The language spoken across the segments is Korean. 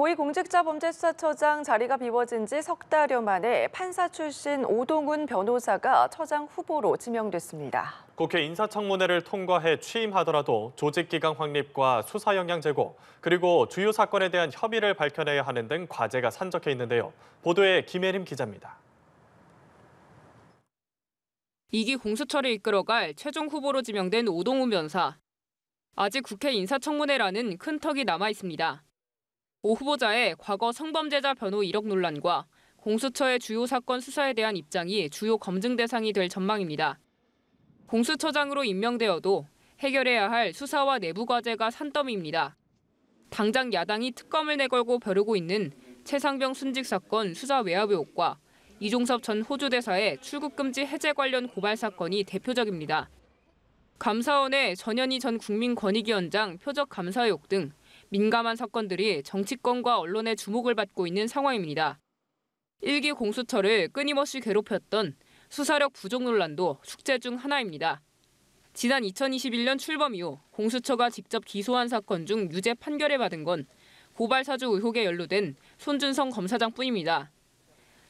고위공직자범죄수사처장 자리가 비워진 지 석 달여 만에 판사 출신 오동훈 변호사가 처장 후보로 지명됐습니다. 국회 인사청문회를 통과해 취임하더라도 조직기강 확립과 수사 역량 제고, 그리고 주요 사건에 대한 협의를 밝혀내야 하는 등 과제가 산적해 있는데요. 보도에 김혜림 기자입니다. 이기 공수처를 이끌어갈 최종 후보로 지명된 오동훈 변사. 아직 국회 인사청문회라는 큰 턱이 남아 있습니다. 오 후보자의 과거 성범죄자 변호 이력 논란과 공수처의 주요 사건 수사에 대한 입장이 주요 검증 대상이 될 전망입니다. 공수처장으로 임명되어도 해결해야 할 수사와 내부 과제가 산더미입니다. 당장 야당이 특검을 내걸고 벼르고 있는 최상병 순직 사건 수사 외압 의혹과 이종섭 전 호주 대사의 출국 금지 해제 관련 고발 사건이 대표적입니다. 감사원의 전현희 전 국민권익위원장 표적 감사 의혹 등 민감한 사건들이 정치권과 언론의 주목을 받고 있는 상황입니다. 일기 공수처를 끊임없이 괴롭혔던 수사력 부족 논란도 숙제 중 하나입니다. 지난 2021년 출범 이후 공수처가 직접 기소한 사건 중 유죄 판결을 받은 건 고발 사주 의혹에 연루된 손준성 검사장뿐입니다.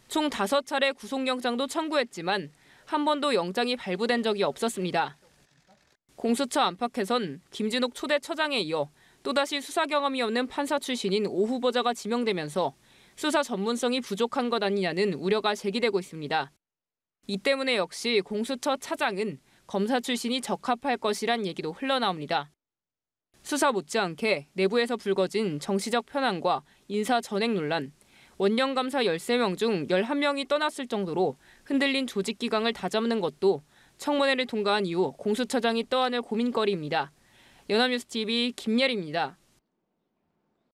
총 5차례 구속영장도 청구했지만 한 번도 영장이 발부된 적이 없었습니다. 공수처 안팎에선 김진욱 초대 처장에 이어 또다시 수사 경험이 없는 판사 출신인 오 후보자가 지명되면서 수사 전문성이 부족한 것 아니냐는 우려가 제기되고 있습니다. 이 때문에 역시 공수처 차장은 검사 출신이 적합할 것이란 얘기도 흘러나옵니다. 수사 못지않게 내부에서 불거진 정치적 편향과 인사 전횡 논란, 원년 감사 13명 중 11명이 떠났을 정도로 흔들린 조직 기강을 다잡는 것도 청문회를 통과한 이후 공수처장이 떠안을 고민거리입니다. 연합뉴스 TV 김열입니다